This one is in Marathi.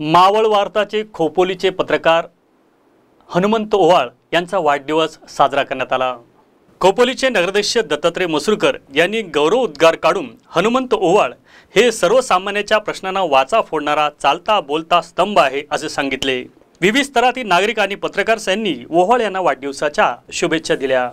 मावळ वार्ताचे खोपोलीचे पत्रकार हनुमंत ओवाळ यांचा वाढदिवस साजरा करण्यात आला खोपोलीचे नगराध्यक्ष दत्तात्रय मसुरकर यांनी गौरव उद्गार काढून हनुमंत ओवाळ हे सर्वसामान्याच्या प्रश्नांना वाचा फोडणारा चालता बोलता स्तंभ आहे असे सांगितले विविध स्तरातील नागरिक आणि पत्रकार यांनी ओवाळ यांना वाढदिवसाच्या शुभेच्छा दिल्या